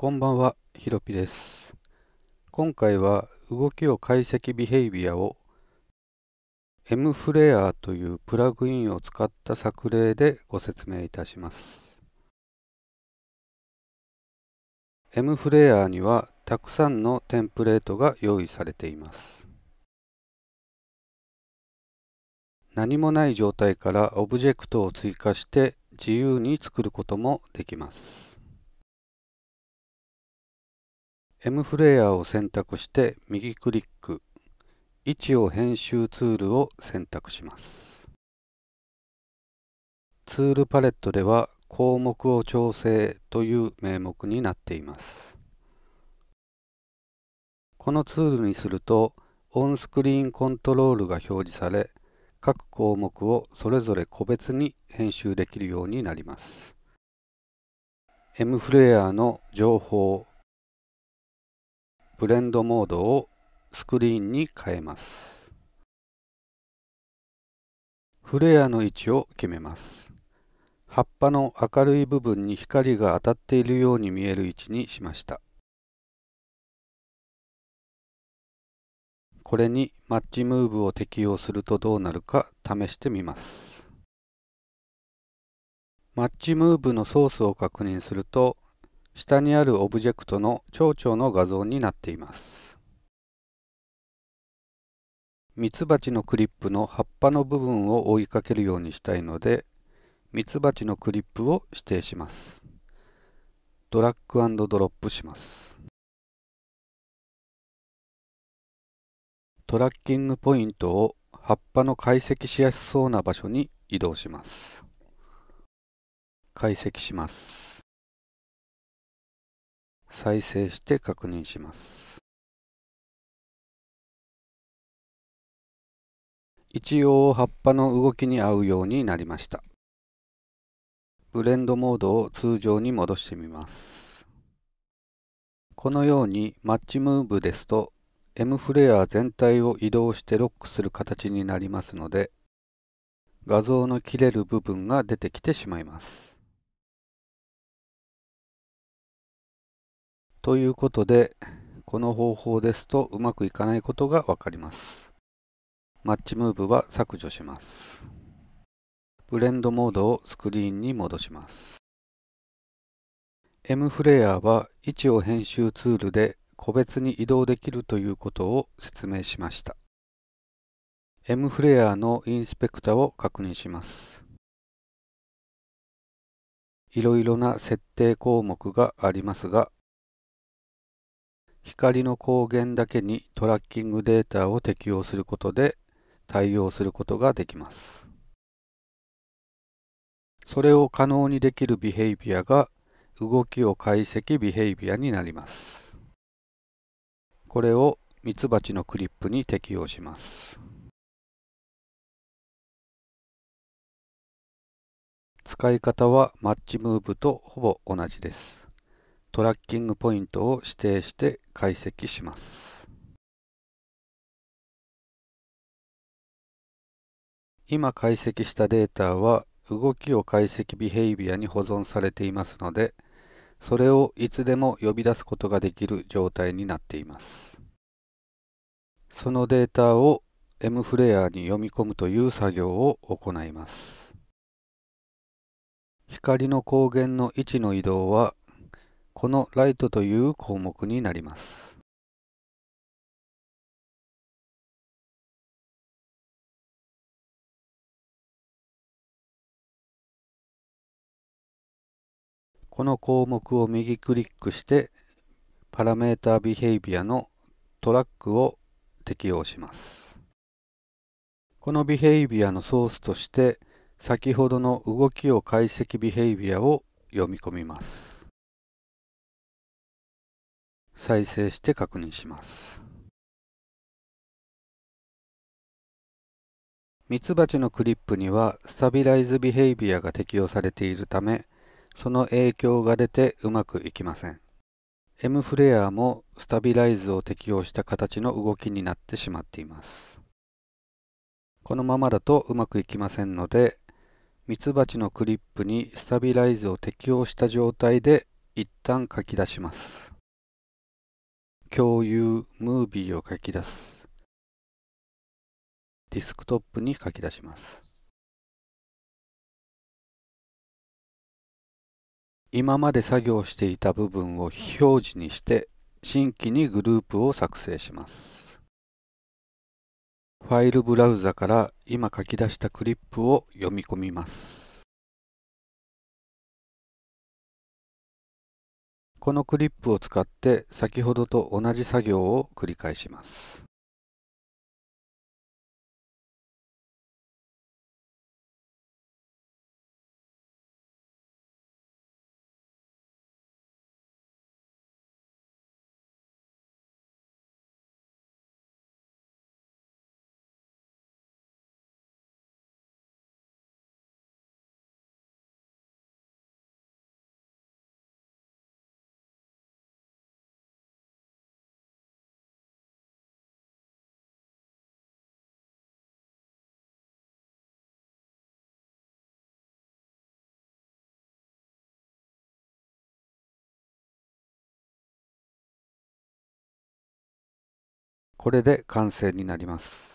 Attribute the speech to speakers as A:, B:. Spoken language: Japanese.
A: こんばんは、ひろぴです。
B: 今回は動きを解析ビヘイビアを M フレアというプラグインを使った作例でご説明いたします。M フレアにはたくさんのテンプレートが用意されています。何もない状態からオブジェクトを追加して自由に作ることもできます。M フレアを選択して右クリック位置を編集ツールを選択しますツールパレットでは項目を調整という名目になっていますこのツールにするとオンスクリーンコントロールが表示され各項目をそれぞれ個別に編集できるようになります M フレアの情報ブレンドモードをスクリーンに変えます。フレアの位置を決めます。葉っぱの明るい部分に光が当たっているように見える位置にしました。
A: これにマッチムーブを適用すると
B: どうなるか試してみます。マッチムーブのソースを確認すると下にあるオブジェクトの蝶々の画像になっています。ミツバチのクリップの葉っぱの部分を追いかけるようにしたいので、ミツバチのクリップを指定します。ドラッグドロップします。
A: トラッキングポイントを葉っ
B: ぱの解析しやすそうな場所に移動します。解
C: 析します。再生して確認します一応葉っぱの動きに合うようになりましたブレン
B: ドモードを通常に戻してみますこのようにマッチムーブですと M フレア全体を移動してロックする形になりますので画像の切れる部分が出てきてしまいます
A: ということで、
B: この方法ですとうまくいかないことがわかります。マッチムーブは削除します。ブレンドモードをスクリーンに戻します。M フレアは位置を編集ツールで個別に移動できるということを説明しました。M フ
A: レアのインスペクタを確認します。
B: いろいろな設定項目がありますが、光の光源だけにトラッキングデータを適用することで対応することができます。それを可能にできるビヘイビアが動きを解析ビヘイビアになります。
C: これをミツバチのクリップに適用します。使い方はマッ
A: チムーブとほぼ同じです。トラッキングポイントを指定して解析します。
B: 今解析したデータは動きを解析ビヘイビアに保存されていますので、それをいつでも呼び出すことができる状態になっています。そのデータを M フレアに読み込むという作業を行います。光の光源の位置の移動はこのライトという項目になります。
C: この項目を右クリックしてパラメータビヘ
B: イビアのトラックを適用します。このビヘイビアのソースとして先ほどの動きを解析ビヘイビア
C: を読み込みます。再生して確認します
B: ミツバチのクリップにはスタビライズビヘイビアが適用されているためその影響が出てうまくいきません M フレアもスタビライズを適用した形の動きになってしまっていますこのままだとうまくいきませんのでミツバチのクリップにスタビライズを適用した状態で一旦書き出します
C: 共有ムービーを書き出す。ディスクトップに書き出します。
B: 今まで作業していた部分を非表示にして新規にグループを作成します。ファイルブラウザから
A: 今書き出したクリップを読み込みます。
C: このクリップを使って先ほどと同じ作業を繰り返します。これで完成になります。